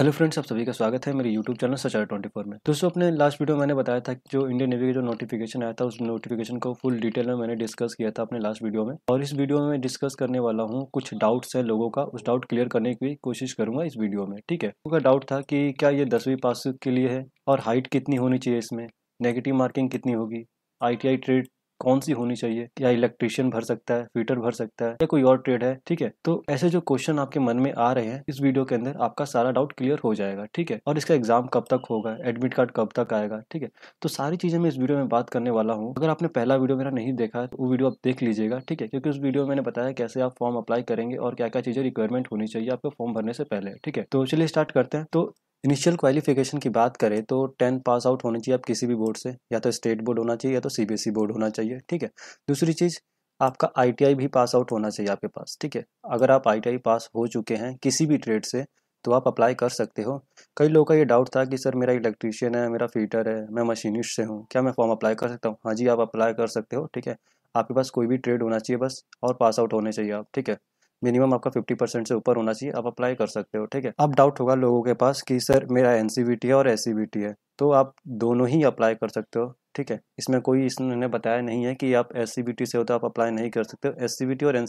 hello friends आप सभी का स्वागत है मेरे यूट्यूब चैनल सचार ट्वेंटी फोर में दोस्तों अपने लास्ट वीडियो मैंने बताया था कि जो इंडियन नेवी का जो नोटिफिकेशन आया था उस नोटिफिकेशन को फुल डिटेल में मैंने डिस्कस किया था अपने लास्ट वीडियो में और इस वीडियो में डिस्कस करने वाला हूँ कुछ डाउट्स है लोगों का उस डाउट क्लियर करने की कोशिश करूंगा इस वीडियो में ठीक है उनका डाउट था कि क्या ये दसवीं पास के लिए है और हाइट कितनी होनी चाहिए इसमें नेगेटिव मार्किंग कितनी होगी आई ट्रेड कौन सी होनी चाहिए या इलेक्ट्रिशियन भर सकता है फीटर भर सकता है या कोई और ट्रेड है ठीक है तो ऐसे जो क्वेश्चन आपके मन में आ रहे हैं इस वीडियो के अंदर आपका सारा डाउट क्लियर हो जाएगा ठीक है और इसका एग्जाम कब तक होगा एडमिट कार्ड कब तक आएगा ठीक है तो सारी चीजें मैं इस वीडियो में बात करने वाला हूँ अगर आपने पहला वीडियो मेरा नहीं देखा तो वो वीडियो आप देख लीजिएगा ठीक है क्योंकि उस वीडियो में मैंने बताया कैसे आप फॉर्म अप्लाई करेंगे और क्या क्या चीजें रिक्वायरमेंट होनी चाहिए आपको फॉर्म भरने से पहले ठीक है तो चलिए स्टार्ट करते हैं तो इनिशियल क्वालिफिकेशन की बात करें तो टेन पास आउट होना चाहिए आप किसी भी बोर्ड से या तो स्टेट बोर्ड होना चाहिए या तो सीबीएसई e बोर्ड होना चाहिए ठीक है दूसरी चीज़ आपका आईटीआई भी पास आउट होना चाहिए आपके पास ठीक है अगर आप आईटीआई पास हो चुके हैं किसी भी ट्रेड से तो आप अप्लाई कर सकते हो कई लोगों का ये डाउट था कि सर मेरा इलेक्ट्रीशियन है मेरा फीटर है मैं मशीनिस्ट से हूँ क्या मैं फॉर्म अप्लाई कर सकता हूँ हाँ जी आप अप्लाई कर सकते हो ठीक है आपके पास कोई भी ट्रेड होना चाहिए बस और पास आउट होने चाहिए आप ठीक है मिनिमम आपका फिफ्टी परसेंट से ऊपर होना चाहिए आप अप्लाई कर सकते हो ठीक है अब डाउट होगा लोगों के पास कि सर मेरा एन है और एस है तो आप दोनों ही अप्लाई कर सकते हो ठीक है इसमें कोई इसने बताया नहीं है कि आप एस से हो तो आप अप्लाई नहीं कर सकते हो एस और एन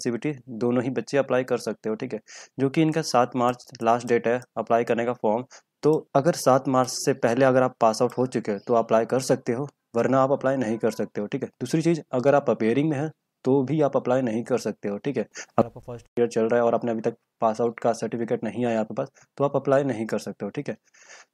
दोनों ही बच्चे अप्लाई कर सकते हो ठीक है जो कि इनका सात मार्च लास्ट डेट है अप्लाई करने का फॉर्म तो अगर सात मार्च से पहले अगर आप पास आउट हो चुके हो तो अप्लाई कर सकते हो वरना आप अप्लाई नहीं कर सकते हो ठीक है दूसरी चीज़ अगर आप अपेयरिंग में हैं तो भी आप अप्लाई नहीं कर सकते हो ठीक है आपका फर्स्ट ईयर चल रहा है और आपने अभी तक पास आउट का सर्टिफिकेट नहीं आया आपके पास तो आप अप्लाई नहीं कर सकते हो ठीक है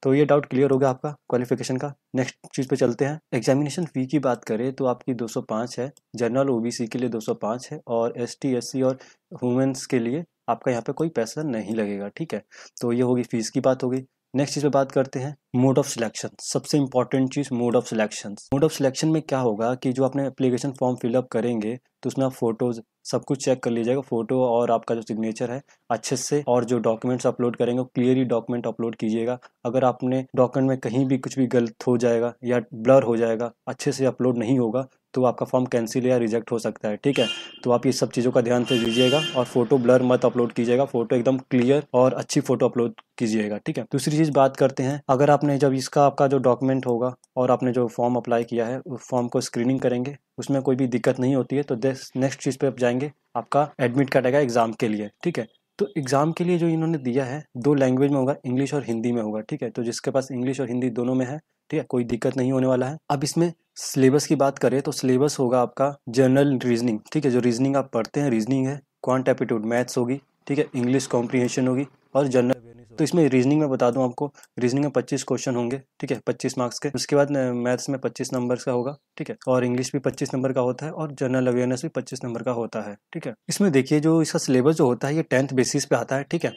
तो ये डाउट क्लियर हो गया आपका क्वालिफिकेशन का नेक्स्ट चीज़ पे चलते हैं एग्जामिनेशन फ़ी की बात करें तो आपकी 205 है जनरल ओबीसी के लिए 205 है और एस टी और वुमेंस के लिए आपका यहाँ पे कोई पैसा नहीं लगेगा ठीक है तो ये होगी फीस की बात होगी नेक्स्ट चीज़ पे बात करते हैं मोड ऑफ सिलेक्शन सबसे इंपॉर्टेंट चीज़ mode of selection mode of selection में क्या होगा कि जो अपने एप्लीकेशन फॉर्म फिलअप करेंगे तो उसमें आप फोटोज सब कुछ चेक कर लीजिएगा फोटो और आपका जो सिग्नेचर है अच्छे से और जो डॉक्यूमेंट्स अपलोड करेंगे क्लियरली डॉक्यूमेंट अपलोड कीजिएगा अगर आपने डॉक्यूमेंट में कहीं भी कुछ भी गलत हो जाएगा या ब्लर हो जाएगा अच्छे से अपलोड नहीं होगा तो आपका फॉर्म कैंसिल या रिजेक्ट हो सकता है ठीक है तो आप ये सब चीज़ों का ध्यान से दीजिएगा और फोटो ब्लर मत अपलोड कीजिएगा फोटो एकदम क्लियर और अच्छी फोटो अपलोड कीजिएगा ठीक है दूसरी चीज़ बात करते हैं अगर आपने जब इसका आपका जो डॉक्यूमेंट होगा और आपने जो फॉर्म अप्लाई किया है उस फॉर्म को स्क्रीनिंग करेंगे उसमें कोई भी दिक्कत नहीं होती है तो नेक्स्ट चीज़ पर आप जाएंगे आपका एडमिट कार्ड आएगा एग्जाम के लिए ठीक है तो एग्ज़ाम के लिए जो इन्होंने दिया है दो लैंग्वेज में होगा इंग्लिश और हिंदी में होगा ठीक है तो जिसके पास इंग्लिश और हिंदी दोनों में है ठीक है कोई दिक्कत नहीं होने वाला है अब इसमें सिलेबस की बात करें तो सिलेबस होगा आपका जनरल रीजनिंग ठीक है जो रीजनिंग आप पढ़ते हैं रीजनिंग है क्वांट एप्टीट्यूड मैथ्स होगी ठीक है इंग्लिश कॉम्प्रीहेंशन होगी और जनरल अवेयरनेस तो इसमें रीजनिंग में बता दूं आपको रीजनिंग में 25 क्वेश्चन होंगे ठीक है 25 मार्क्स के उसके बाद मैथ्स में 25 नंबर्स का होगा ठीक है और इंग्लिश भी 25 नंबर का होता है और जनरल अवेयरनेस भी 25 नंबर का होता है ठीक है इसमें देखिए जो इसका सिलेबस जो होता है ये टेंथ बेसिस पे आता है ठीक है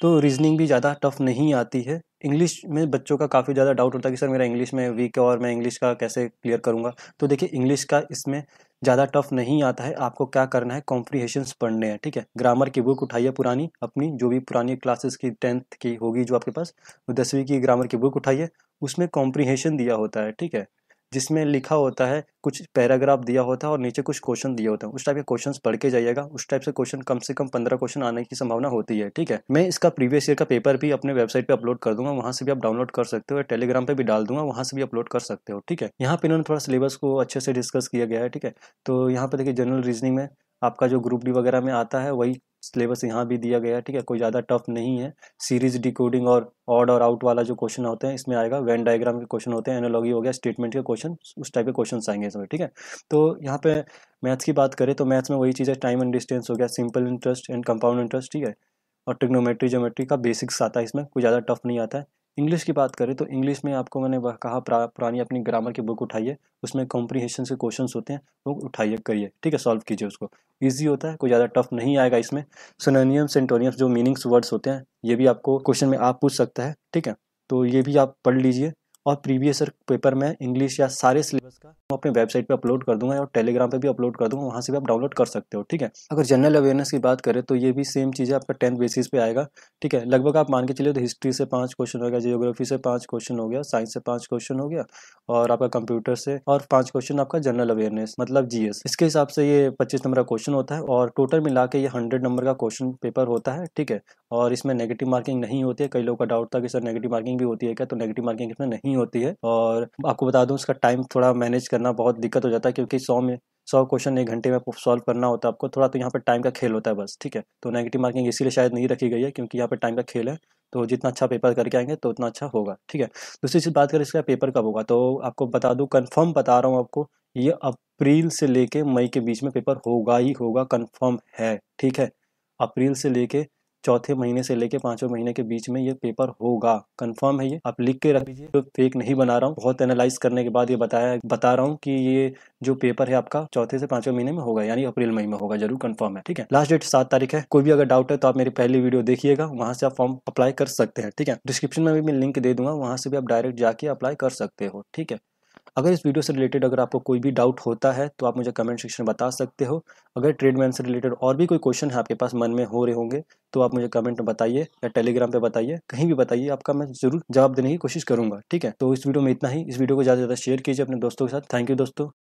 तो रीजनिंग भी ज़्यादा टफ नहीं आती है इंग्लिश में बच्चों का काफ़ी ज़्यादा डाउट होता है कि सर मेरा इंग्लिश में वीक है और मैं इंग्लिश का कैसे क्लियर करूँगा तो देखिए इंग्लिश का इसमें ज़्यादा टफ नहीं आता है आपको क्या करना है कॉम्प्रीहेशंस पढ़ने हैं ठीक है ग्रामर की बुक उठाइए पुरानी अपनी जो भी पुरानी क्लासेस की टेंथ की होगी जो आपके पास दसवीं की ग्रामर की बुक उठाइए उसमें कॉम्प्रीहेशन दिया होता है ठीक है जिसमें लिखा होता है कुछ पैराग्राफ दिया होता है और नीचे कुछ क्वेश्चन दिया होता है उस टाइप के क्वेश्चन पढ़ के जाइएगा उस टाइप से क्वेश्चन कम से कम पंद्रह क्वेश्चन आने की संभावना होती है ठीक है मैं इसका प्रीवियस ईयर का पेपर भी अपने वेबसाइट पर अपलोड कर दूंगा वहाँ से भी आप डाउनलोड कर सकते हो टेलीग्राम पर भी डाल दूंगा वहाँ से भी अपलोड कर सकते हो ठीक है यहाँ पे इन्होंने थोड़ा सिलेबस को अच्छे से डिस्कस किया गया है ठीक है तो यहाँ पे देखिए जनरल रीजनिंग में आपका जो ग्रुप डी वगैरह में आता है वही सिलेबस यहाँ भी दिया गया है ठीक है कोई ज़्यादा टफ नहीं है सीरीज डिकोडिंग और ऑड और आउट वाला जो क्वेश्चन होते हैं इसमें आएगा वैन डायग्राम के क्वेश्चन होते हैं एनोलॉजी हो गया स्टेटमेंट के क्वेश्चन उस टाइप के क्वेश्चन आएंगे इसमें ठीक है तो यहाँ पे मैथ्स की बात करें तो मैथ्स में वही चीज़ है टाइम एंड डिस्टेंस हो गया simple interest and compound interest ठीक है और ट्रिग्नोमेट्री जोमेट्री का बेसिक्स आता है इसमें कोई ज़्यादा टफ नहीं आता है इंग्लिश की बात करें तो इंग्लिश में आपको मैंने कहा पुरानी अपनी ग्रामर की बुक उठाइए उसमें कॉम्प्रीहेशन के क्वेश्चन होते हैं वो उठाइए करिए ठीक है सॉल्व कीजिए उसको ईजी होता है कोई ज़्यादा टफ नहीं आएगा इसमें सोनोनियम सेंटोनियम जो मीनिंग्स वर्ड्स होते हैं ये भी आपको क्वेश्चन में आप पूछ सकता है ठीक है तो ये भी आप पढ़ लीजिए और प्रीवियस पेपर में इंग्लिश या सारे सिलेबस का मैं अपने वेबसाइट पे अपलोड कर दूंगा और टेलीग्राम पे भी अपलोड कर दूंगा वहाँ से भी आप डाउनलोड कर सकते हो ठीक है अगर जनरल अवेयरनेस की बात करें तो ये भी सेम चीज़ है आपका टेंथ बेसिस पे आएगा ठीक है लगभग आप मान के चलिए तो हिस्ट्री से पाँच क्वेश्चन हो गया जियोग्राफी से पाँच क्वेश्चन हो गया साइंस से पाँच क्वेश्चन हो गया और आपका कंप्यूटर से और पाँच क्वेश्चन आपका जनरल अवेयरनेस मतलब जी इसके हिसाब से ये पच्चीस नंबर का क्वेश्चन होता है और टोटल मिला के ये हंड्रेड नंबर का क्वेश्चन पेपर होता है ठीक है और इसमें नेगेटिव मार्किंग नहीं होती है कई लोगों का डाउट था कि सर नेगेटिव मार्किंग भी होती है क्या तो नेगेटिव मार्किंग इसमें नहीं नहीं होती है और आपको बता दूं उसका टाइम थोड़ा मैनेज करना बहुत दिक्कत हो जाता है क्योंकि सौ में सौ क्वेश्चन एक घंटे में सॉल्व करना होता है आपको थोड़ा तो यहाँ पर टाइम का खेल होता है बस ठीक है तो नेगेटिव मार्किंग इसीलिए शायद नहीं रखी गई है क्योंकि यहाँ पर टाइम का खेल है तो जितना अच्छा पेपर करके आएंगे तो उतना अच्छा होगा ठीक है दूसरी चीज़ बात करें इसका पेपर कब होगा तो आपको बता दूँ कन्फर्म बता रहा हूँ आपको ये अप्रैल से लेके मई के बीच में पेपर होगा ही होगा कन्फर्म है ठीक है अप्रैल से लेके चौथे महीने से लेके पांचवें महीने के बीच में ये पेपर होगा कंफर्म है ये आप लिख के रख लीजिए तो फेक नहीं बना रहा हूँ बहुत एनालाइज करने के बाद ये बताया बता रहा हूँ कि ये जो पेपर है आपका चौथे से पांचवें महीने में होगा यानी अप्रैल मई में होगा जरूर कंफर्म है ठीक है लास्ट डेट सात तारीख है कोई भी अगर डाउट है तो आप मेरी पहली वीडियो देखिएगा वहां से आप फॉर्म अप्लाई कर सकते हैं ठीक है डिस्क्रिप्शन में भी मैं लिंक दे दूंगा वहां से भी आप डायरेक्ट जाके अप्लाई कर सकते हो ठीक है अगर इस वीडियो से रिलेटेड अगर आपको कोई भी डाउट होता है तो आप मुझे कमेंट सेक्शन में बता सकते हो अगर ट्रेडमैन से रिलेटेड और भी कोई क्वेश्चन है आपके पास मन में हो रहे होंगे तो आप मुझे कमेंट में बताइए या टेलीग्राम पे बताइए कहीं भी बताइए आपका मैं जरूर जवाब देने की कोशिश करूंगा ठीक है तो इस वीडियो में इतना ही इस वीडियो को ज़्यादा से ज़्यादा शेयर कीजिए अपने दोस्तों के साथ थैंक यू दोस्तों